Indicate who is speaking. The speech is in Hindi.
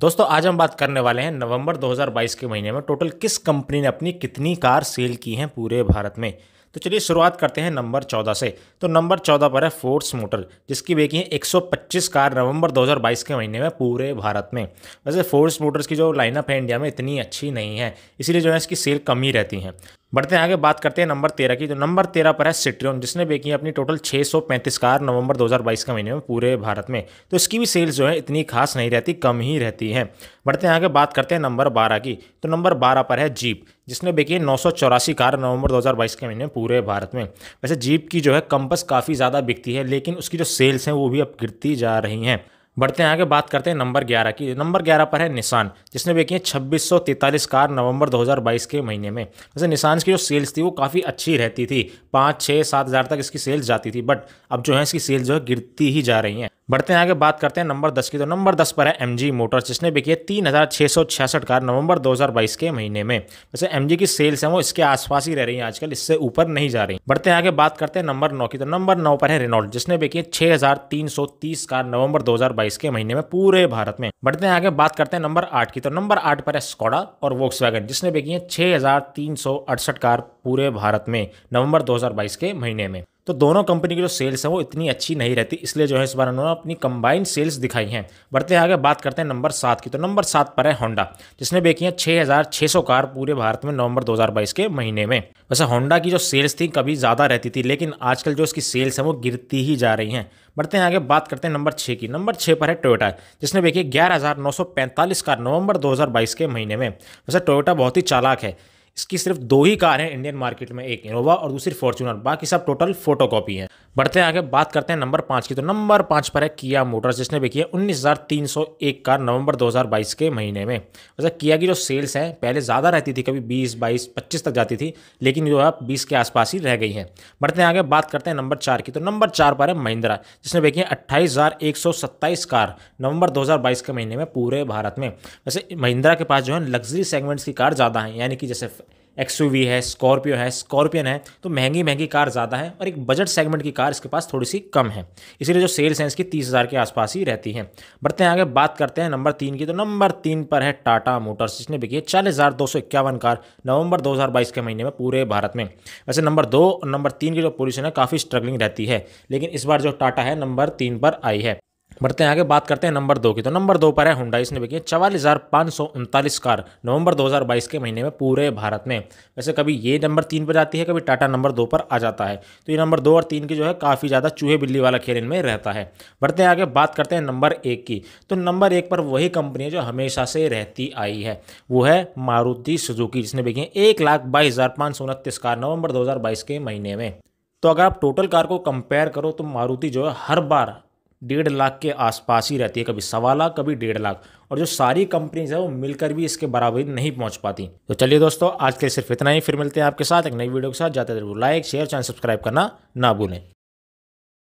Speaker 1: दोस्तों आज हम बात करने वाले हैं नवंबर 2022 के महीने में टोटल किस कंपनी ने अपनी कितनी कार सेल की हैं पूरे भारत में तो चलिए शुरुआत करते हैं नंबर 14 से तो नंबर 14 पर है फोर्स मोटर जिसकी बेकी है 125 कार नवंबर 2022 के महीने में पूरे भारत में वैसे फोर्स मोटर्स की जो लाइनअप है इंडिया में इतनी अच्छी नहीं है इसीलिए जो है इसकी सेल कम ही रहती हैं बढ़ते हैं आगे बात करते हैं नंबर तेरह की तो नंबर तेरह पर है सिट्रियन जिसने बेची अपनी टोटल 635 कार नवंबर 2022 का महीने में पूरे भारत में तो इसकी भी सेल्स जो है इतनी खास नहीं रहती कम ही रहती हैं बढ़ते हैं आगे बात करते हैं नंबर बारह की तो नंबर बारह पर है जीप जिसने बेची नौ कार नवंबर बाईस के महीने पूरे भारत में वैसे जीप की जो है कंपस काफ़ी ज़्यादा बिकती है लेकिन उसकी जो सेल्स हैं वो भी अब गिरती जा रही हैं बढ़ते हैं आगे बात करते हैं नंबर 11 की नंबर 11 पर है निशान जिसने देखी है छब्बीस कार नवंबर 2022 के महीने में वैसे निशान की जो सेल्स थी वो काफ़ी अच्छी रहती थी पाँच छः सात हज़ार तक इसकी सेल्स जाती थी बट अब जो है इसकी सेल्स जो है गिरती ही जा रही हैं बढ़ते हैं आगे बात करते हैं नंबर दस की तो नंबर दस पर है एम जी मोटर्स जिसने बिकी है तीन हज़ार छः सौ छियासठ कार नवंबर बाईस के महीने में वैसे एम जी की सेल्स हैं वो इसके आसपास ही रह रही हैं आजकल इससे ऊपर नहीं जा रही बढ़ते हैं आगे बात करते हैं नंबर नौ की तो नंबर नौ पर है रेनॉल्ट जिसने बिकी है छः हज़ार तीन सौ तीस कार नवंबर दो के महीने में पूरे भारत में बढ़ते हैं आगे बात करते हैं नंबर आठ की तो नंबर आठ पर है स्कॉडा और वोक्स जिसने बिकी है छः हज़ार तीन सौ अड़सठ कार पूरे भारत में नवंबर दो के महीने में तो दोनों कंपनी की जो सेल्स है वो इतनी अच्छी नहीं रहती इसलिए जो है इस बार उन्होंने अपनी कंबाइंड सेल्स दिखाई हैं बढ़ते आगे बात करते हैं नंबर सात की तो नंबर सात पर है होंडा जिसने बेची है छः हज़ार छः सौ कार पूरे भारत में नवंबर 2022 के महीने में वैसे होंडा की जो सेल्स थी कभी ज़्यादा रहती थी लेकिन आजकल जो इसकी सेल्स है वो गिरती ही जा रही हैं बढ़ते हैं आगे बात करते हैं नंबर छः की नंबर छः पर है टोयोटा जिसने देखिए ग्यारह हज़ार नौ सौ पैंतालीस कार नवंबर 2022 के महीने में वैसे टोयोटा बहुत ही चालाक है इसकी सिर्फ दो ही कार हैं इंडियन मार्केट में एक इनोवा और दूसरी फॉर्चूनर बाकी सब टोटल फोटो कॉपी है बढ़ते हैं आगे बात करते हैं नंबर पाँच की तो नंबर पाँच पर है किया मोटर्स जिसने भी किया उन्नीस कार नवंबर बाईस के महीने में वैसे किया की जो सेल्स हैं पहले ज़्यादा रहती थी कभी बीस बाईस पच्चीस तक जाती थी लेकिन जो है बीस के आसपास ही रह गई है बढ़ते हैं आगे बात करते हैं नंबर चार की तो नंबर चार पर है महिंद्रा जिसने भी किया अट्ठाईस कार नवंबर 2022 के महीने में पूरे भारत में वैसे महिंद्रा के पास जो है लग्जरी सेगमेंट्स की कार ज़्यादा हैं यानी कि जैसे एक्स है स्कॉर्पियो है स्कॉर्पियन है तो महंगी महंगी कार ज़्यादा है और एक बजट सेगमेंट की कार इसके पास थोड़ी सी कम है इसीलिए जो सेल्स हैं इसकी तीस हज़ार के आसपास ही रहती है बढ़ते हैं आगे बात करते हैं नंबर तीन की तो नंबर तीन पर है टाटा मोटर्स जिसने बिकी है चालीस हज़ार दो सौ इक्यावन कार नवंबर दो हज़ार बाईस के महीने में पूरे भारत में वैसे नंबर दो और नंबर तीन की जो पोजिशन है काफ़ी स्ट्रगलिंग रहती है लेकिन इस बार जो टाटा है नंबर तीन पर आई है बढ़ते हैं आगे बात करते हैं नंबर दो की तो नंबर दो पर है हुडा इसने बिकी चवालीस हज़ार पाँच सौ उनतालीस कार नवंबर 2022 के महीने में पूरे भारत में वैसे कभी ये नंबर तीन पर जाती है कभी टाटा नंबर दो पर आ जाता है तो ये नंबर दो और तीन की जो है काफ़ी ज़्यादा चूहे बिल्ली वाला खेल इनमें रहता है बढ़ते हैं आगे बात करते हैं नंबर एक की तो नंबर एक पर वही कंपनी जो हमेशा से रहती आई है वो है मारुति सुजुकी जिसने बिकी एक लाख बाईस हज़ार पाँच सौ उनतीस कार नवंबर दो के महीने में तो अगर आप टोटल कार को कंपेयर करो तो मारुति जो है हर बार डेढ़ लाख के आसपास ही रहती है कभी सवा लाख कभी डेढ़ लाख और जो सारी कंपनीज है वो मिलकर भी इसके बराबरी नहीं पहुंच पाती तो चलिए दोस्तों आज के लिए सिर्फ इतना ही फिर मिलते हैं आपके साथ एक नई वीडियो के साथ जाते जरूर लाइक शेयर चैनल सब्सक्राइब करना ना भूलें